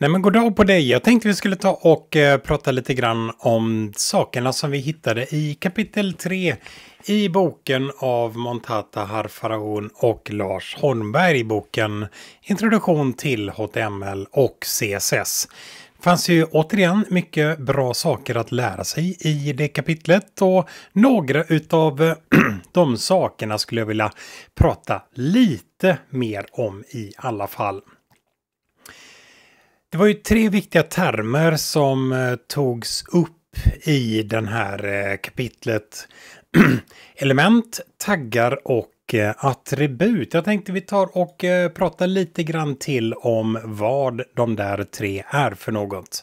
Nej men goddag på dig. Jag tänkte vi skulle ta och eh, prata lite grann om sakerna som vi hittade i kapitel 3 i boken av Montata Harfaraon och Lars Holmberg i boken Introduktion till HTML och CSS. Det fanns ju återigen mycket bra saker att lära sig i det kapitlet och några utav de sakerna skulle jag vilja prata lite mer om i alla fall. Det var ju tre viktiga termer som eh, togs upp i den här eh, kapitlet. Element, taggar och eh, attribut. Jag tänkte vi tar och pratar lite grann till om vad de där tre är för något.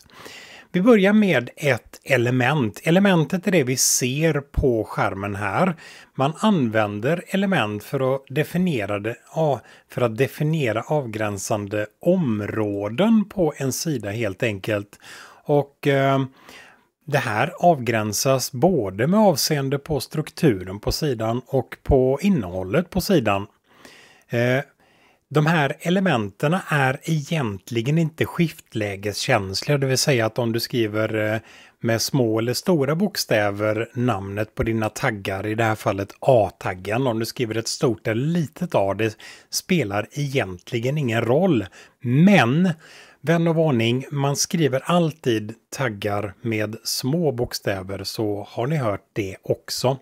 Vi börjar med ett element. Elementet är det vi ser på skärmen här. Man använder element för att definiera, det, för att definiera avgränsande områden på en sida helt enkelt. Och eh, det här avgränsas både med avseende på strukturen på sidan och på innehållet på sidan. Eh, de här elementen är egentligen inte skiftlägeskänsliga, det vill säga att om du skriver eh, med små eller stora bokstäver namnet på dina taggar, i det här fallet A-taggen, om du skriver ett stort eller litet A, det spelar egentligen ingen roll. Men, vän av ordning, man skriver alltid taggar med små bokstäver, så har ni hört det också.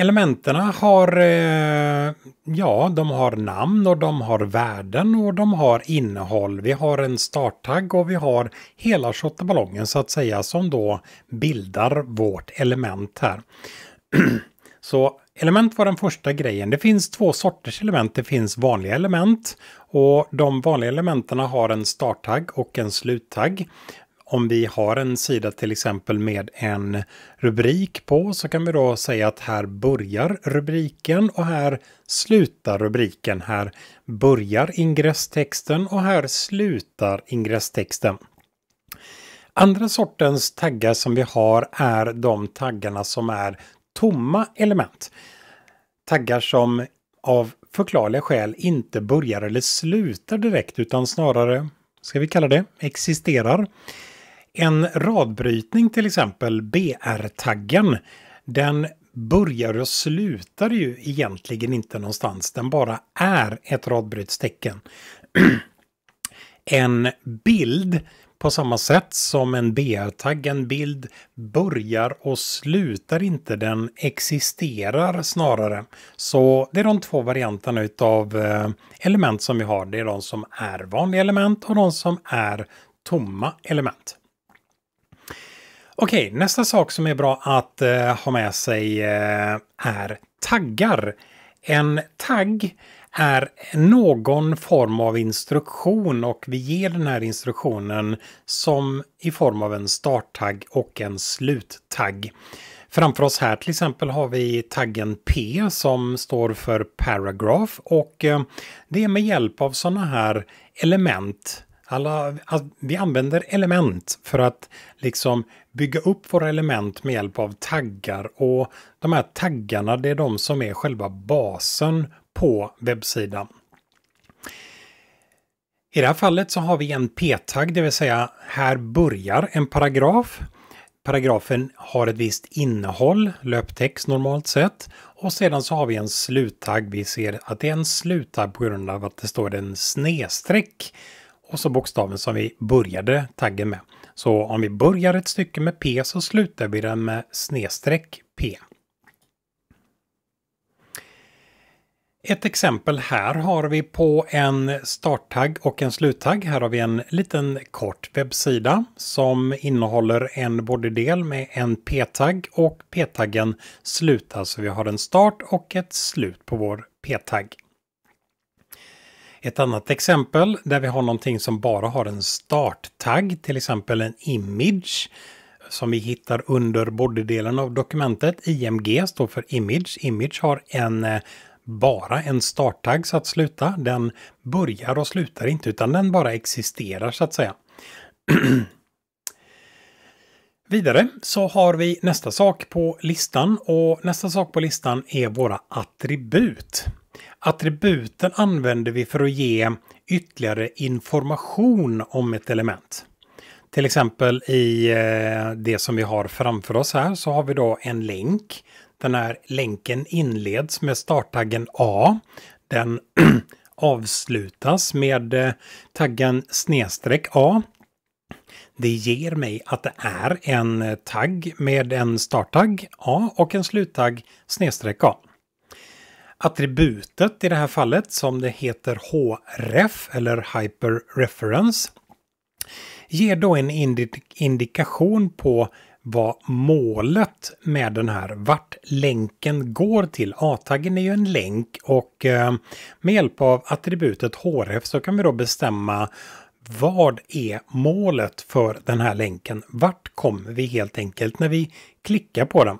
Elementerna har, eh, ja, de har namn och de har värden och de har innehåll. Vi har en starttagg och vi har hela ballongen så att säga som då bildar vårt element här. så element var den första grejen. Det finns två sorters element. Det finns vanliga element och de vanliga elementen har en starttagg och en sluttagg om vi har en sida till exempel med en rubrik på så kan vi då säga att här börjar rubriken och här slutar rubriken. Här börjar ingresstexten och här slutar ingresstexten. Andra sortens taggar som vi har är de taggarna som är tomma element. Taggar som av förklarliga skäl inte börjar eller slutar direkt utan snarare, ska vi kalla det, existerar. En radbrytning till exempel, BR-taggen, den börjar och slutar ju egentligen inte någonstans. Den bara är ett radbrytstecken. en bild på samma sätt som en BR-tagg, en bild börjar och slutar inte, den existerar snarare. Så det är de två varianterna av eh, element som vi har. Det är de som är vanliga element och de som är tomma element. Okej, nästa sak som är bra att eh, ha med sig eh, är taggar. En tagg är någon form av instruktion och vi ger den här instruktionen som i form av en starttagg och en sluttagg. Framför oss här till exempel har vi taggen P som står för paragraph och eh, det är med hjälp av sådana här element alla, vi använder element för att liksom bygga upp våra element med hjälp av taggar. Och de här taggarna, det är de som är själva basen på webbsidan. I det här fallet så har vi en p-tagg, det vill säga här börjar en paragraf. Paragrafen har ett visst innehåll, löptext normalt sett. Och sedan så har vi en sluttagg. Vi ser att det är en sluttagg på grund av att det står en snedstreck och så bokstaven som vi började taggen med. Så om vi börjar ett stycke med P så slutar vi den med snedstreck P. Ett exempel här har vi på en starttagg och en sluttagg. Här har vi en liten kort webbsida som innehåller en bodydel med en p-tagg och p-taggen slutar så vi har en start och ett slut på vår p-tagg. Ett annat exempel där vi har någonting som bara har en starttagg, till exempel en image som vi hittar under bodydelen av dokumentet. IMG står för image. Image har en eh, bara en starttagg så att sluta. Den börjar och slutar inte utan den bara existerar så att säga. Vidare så har vi nästa sak på listan och nästa sak på listan är våra attribut. Attributen använder vi för att ge ytterligare information om ett element. Till exempel i eh, det som vi har framför oss här så har vi då en länk. Den här länken inleds med starttaggen A. Den avslutas med eh, taggen snedstreck A. Det ger mig att det är en eh, tagg med en starttagg A och en sluttagg snedstreck A. Attributet i det här fallet som det heter href eller hyperreference ger då en indikation på vad målet med den här, vart länken går till. A-taggen är ju en länk och eh, med hjälp av attributet href så kan vi då bestämma vad är målet för den här länken? Vart kommer vi helt enkelt när vi klickar på den?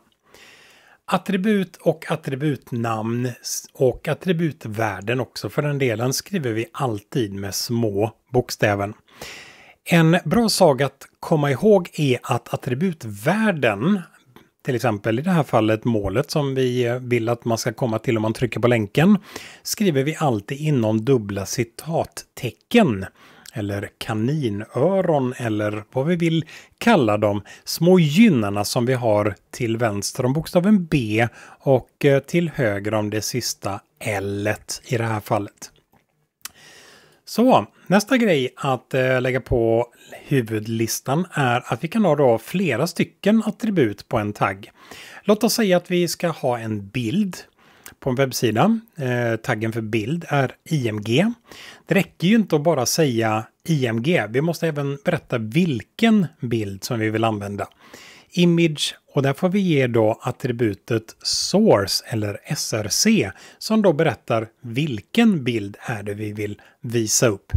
Attribut och attributnamn och attributvärden också för den delen skriver vi alltid med små bokstäver. En bra sak att komma ihåg är att attributvärden, till exempel i det här fallet målet som vi vill att man ska komma till om man trycker på länken, skriver vi alltid inom dubbla citattecken eller kaninöron eller vad vi vill kalla dem, små gynnarna som vi har till vänster om bokstaven B och eh, till höger om det sista L i det här fallet. Så, nästa grej att eh, lägga på huvudlistan är att vi kan ha då flera stycken attribut på en tagg. Låt oss säga att vi ska ha en bild på en webbsida. Eh, taggen för bild är IMG. Det räcker ju inte att bara säga IMG. Vi måste även berätta vilken bild som vi vill använda. Image och där får vi ge då attributet source eller src som då berättar vilken bild är det vi vill visa upp.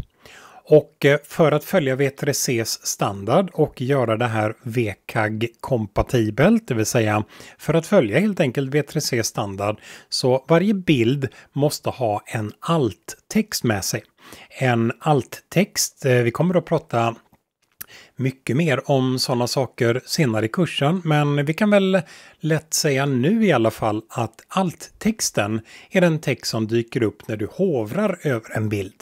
Och eh, för att följa V3Cs standard och göra det här WCAG-kompatibelt, det vill säga för att följa helt enkelt V3C standard, så varje bild måste ha en alt-text med sig. En alt-text, eh, vi kommer att prata mycket mer om sådana saker senare i kursen, men vi kan väl lätt säga nu i alla fall att alt-texten är den text som dyker upp när du hovrar över en bild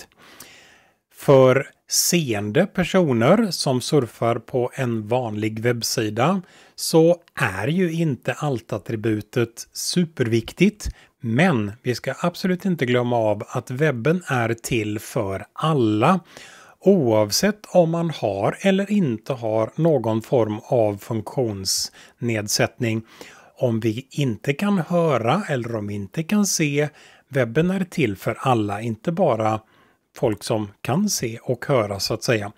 för seende personer som surfar på en vanlig webbsida så är ju inte alt-attributet superviktigt. Men vi ska absolut inte glömma av att webben är till för alla oavsett om man har eller inte har någon form av funktionsnedsättning. Om vi inte kan höra eller om vi inte kan se, webben är till för alla, inte bara folk som kan se och höra så att säga.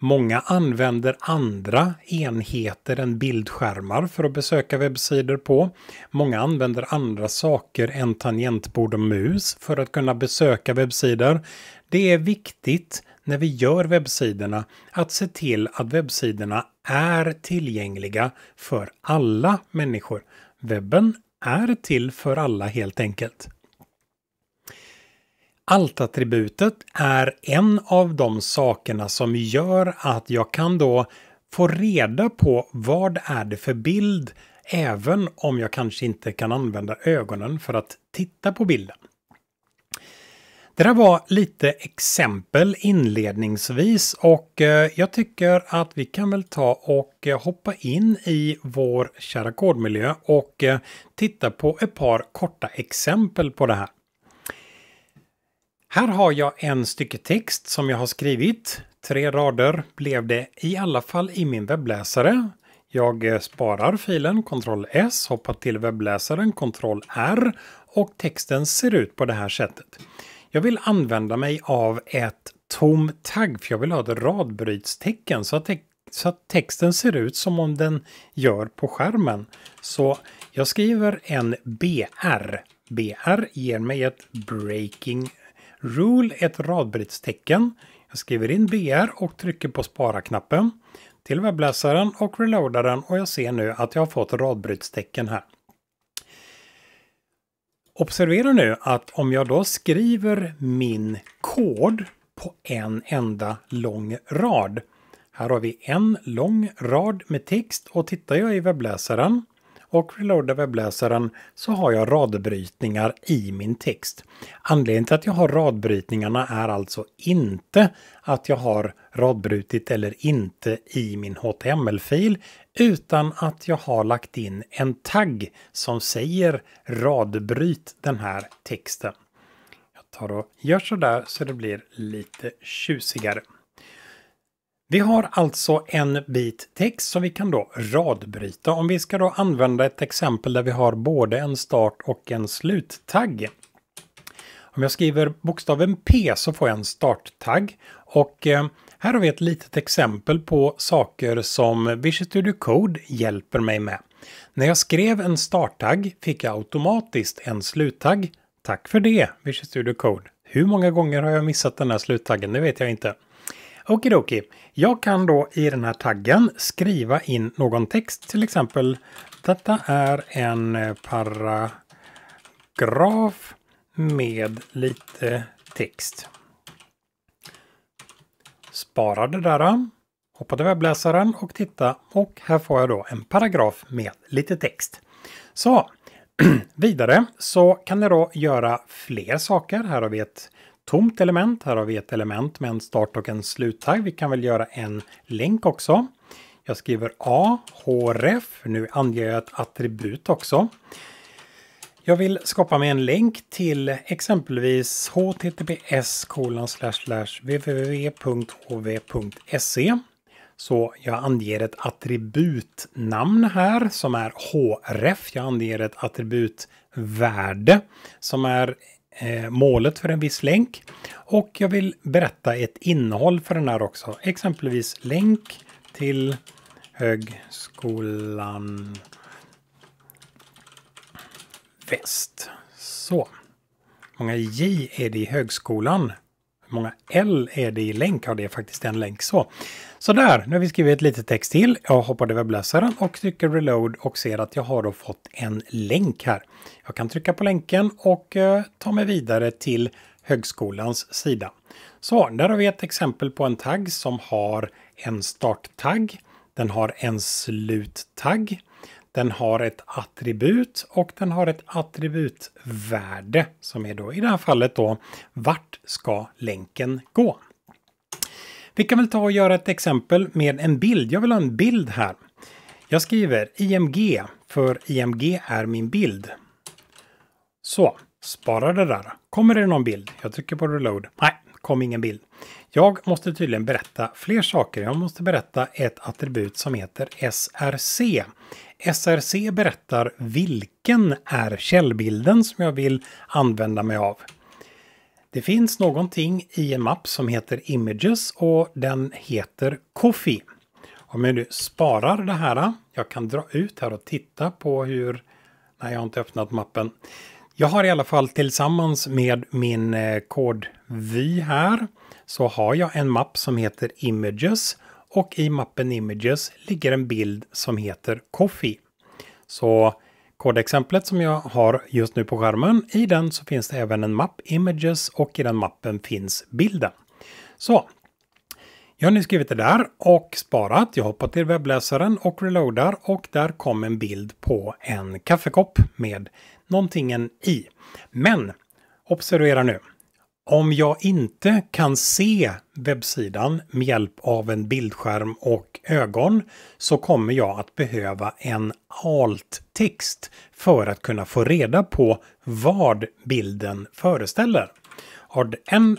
Många använder andra enheter än bildskärmar för att besöka webbsidor på. Många använder andra saker än tangentbord och mus för att kunna besöka webbsidor. Det är viktigt när vi gör webbsidorna att se till att webbsidorna är tillgängliga för alla människor. Webben är till för alla helt enkelt. Alt-attributet är en av de sakerna som gör att jag kan då få reda på vad är det för bild även om jag kanske inte kan använda ögonen för att titta på bilden. Det där var lite exempel inledningsvis och eh, jag tycker att vi kan väl ta och eh, hoppa in i vår kära kodmiljö och eh, titta på ett par korta exempel på det här. Här har jag en stycke text som jag har skrivit. Tre rader blev det i alla fall i min webbläsare. Jag eh, sparar filen, Ctrl S, hoppar till webbläsaren, Ctrl R och texten ser ut på det här sättet. Jag vill använda mig av ett tom tagg för jag vill ha ett radbrytstecken så att, så att texten ser ut som om den gör på skärmen. Så jag skriver en BR. BR ger mig ett breaking Rule är ett radbrytstecken. Jag skriver in BR och trycker på spara-knappen till webbläsaren och reloadar den och jag ser nu att jag har fått radbrytstecken här. Observera nu att om jag då skriver min kod på en enda lång rad. Här har vi en lång rad med text och tittar jag i webbläsaren och reloadar webbläsaren så har jag radbrytningar i min text. Anledningen till att jag har radbrytningarna är alltså inte att jag har radbrutit eller inte i min HTML-fil utan att jag har lagt in en tagg som säger radbryt den här texten. Jag tar och gör så där så det blir lite tjusigare. Vi har alltså en bit text som vi kan då radbryta. Om vi ska då använda ett exempel där vi har både en start och en sluttagg. Om jag skriver bokstaven P så får jag en starttagg. Och eh, här har vi ett litet exempel på saker som Visual Studio Code hjälper mig med. När jag skrev en starttagg fick jag automatiskt en sluttagg. Tack för det, Visual Studio Code. Hur många gånger har jag missat den här sluttaggen? Det vet jag inte. Okidoki. Jag kan då i den här taggen skriva in någon text, till exempel detta är en eh, paragraf med lite text. Spara det där, eh. hoppa till webbläsaren och titta och här får jag då en paragraf med lite text. Så vidare så kan jag då göra fler saker. Här har vi ett tomt element. Här har vi ett element med en start och en sluttagg. Vi kan väl göra en länk också. Jag skriver A, href. Nu anger jag ett attribut också. Jag vill skapa mig en länk till exempelvis https www.hv.se. Så jag anger ett attributnamn här som är href. Jag anger ett attributvärde som är Eh, målet för en viss länk. Och jag vill berätta ett innehåll för den här också, exempelvis länk till Högskolan Väst. Så. Många J är det i högskolan. Hur många L är det i länk? Ja, det är faktiskt en länk så. Så där, nu har vi skrivit ett litet text till. Jag hoppar över webbläsaren och trycker reload och ser att jag har fått en länk här. Jag kan trycka på länken och eh, ta mig vidare till högskolans sida. Så där har vi ett exempel på en tagg som har en starttagg. Den har en sluttagg. Den har ett attribut och den har ett attributvärde som är då i det här fallet då vart ska länken gå? Vi kan väl ta och göra ett exempel med en bild. Jag vill ha en bild här. Jag skriver IMG för IMG är min bild. Så, spara det där. Kommer det någon bild? Jag trycker på reload. Nej, kom ingen bild. Jag måste tydligen berätta fler saker. Jag måste berätta ett attribut som heter SRC. SRC berättar vilken är källbilden som jag vill använda mig av. Det finns någonting i en mapp som heter Images och den heter Coffee. Om jag nu sparar det här, jag kan dra ut här och titta på hur... Nej, jag har inte öppnat mappen. Jag har i alla fall tillsammans med min eh, kodvy här så har jag en mapp som heter Images och i mappen Images ligger en bild som heter Coffee. Så kodexemplet som jag har just nu på skärmen, i den så finns det även en mapp Images och i den mappen finns bilden. Så, jag har nu skrivit det där och sparat. Jag hoppar till webbläsaren och reloadar och där kom en bild på en kaffekopp med någonting i. Men observera nu. Om jag inte kan se webbsidan med hjälp av en bildskärm och ögon så kommer jag att behöva en alt-text för att kunna få reda på vad bilden föreställer.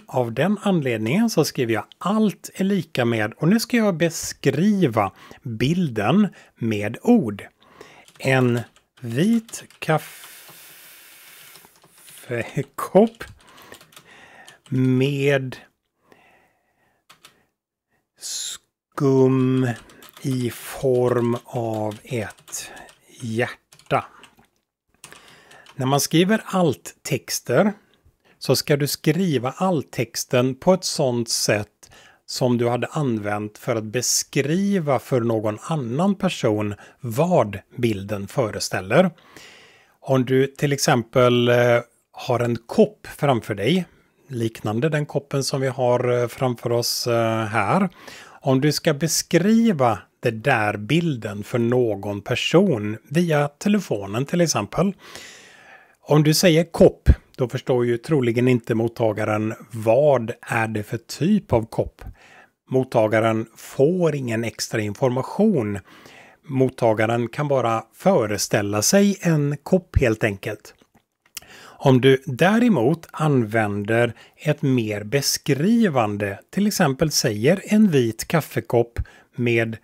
av den anledningen så skriver jag allt är lika med och nu ska jag beskriva bilden med ord. En vit kaffe kaffekopp eh, med skum i form av ett hjärta. När man skriver alt-texter så ska du skriva alt-texten på ett sådant sätt som du hade använt för att beskriva för någon annan person vad bilden föreställer. Om du till exempel eh, har en kopp framför dig, liknande den koppen som vi har eh, framför oss eh, här. Om du ska beskriva den där bilden för någon person via telefonen till exempel. Om du säger kopp, då förstår ju troligen inte mottagaren vad är det för typ av kopp. Mottagaren får ingen extra information. Mottagaren kan bara föreställa sig en kopp helt enkelt. Om du däremot använder ett mer beskrivande, till exempel säger en vit kaffekopp med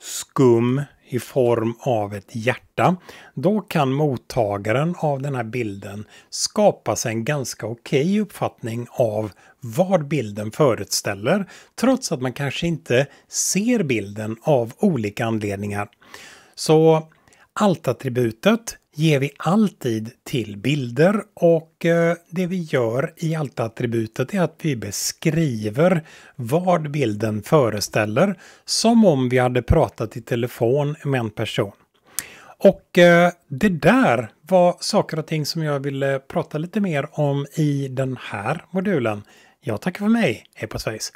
skum i form av ett hjärta, då kan mottagaren av den här bilden skapa sig en ganska okej okay uppfattning av vad bilden föreställer, trots att man kanske inte ser bilden av olika anledningar. Så alt-attributet ger vi alltid till bilder och eh, det vi gör i allt-attributet är att vi beskriver vad bilden föreställer som om vi hade pratat i telefon med en person. Och eh, det där var saker och ting som jag ville prata lite mer om i den här modulen. Jag tackar för mig, hej på svejs!